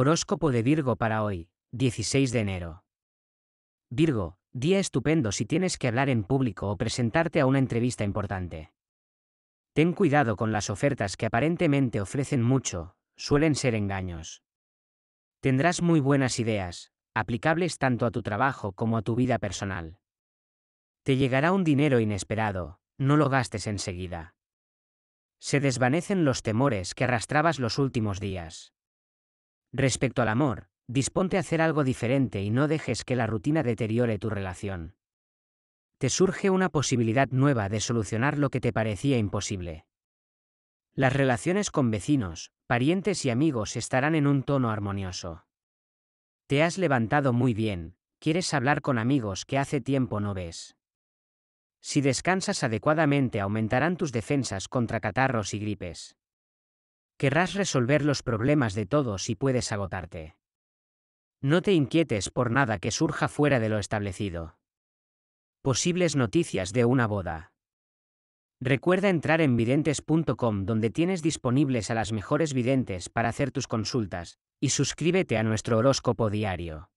Horóscopo de Virgo para hoy, 16 de enero. Virgo, día estupendo si tienes que hablar en público o presentarte a una entrevista importante. Ten cuidado con las ofertas que aparentemente ofrecen mucho, suelen ser engaños. Tendrás muy buenas ideas, aplicables tanto a tu trabajo como a tu vida personal. Te llegará un dinero inesperado, no lo gastes enseguida. Se desvanecen los temores que arrastrabas los últimos días. Respecto al amor, disponte a hacer algo diferente y no dejes que la rutina deteriore tu relación. Te surge una posibilidad nueva de solucionar lo que te parecía imposible. Las relaciones con vecinos, parientes y amigos estarán en un tono armonioso. Te has levantado muy bien, quieres hablar con amigos que hace tiempo no ves. Si descansas adecuadamente aumentarán tus defensas contra catarros y gripes. Querrás resolver los problemas de todos y puedes agotarte. No te inquietes por nada que surja fuera de lo establecido. Posibles noticias de una boda. Recuerda entrar en videntes.com donde tienes disponibles a las mejores videntes para hacer tus consultas, y suscríbete a nuestro horóscopo diario.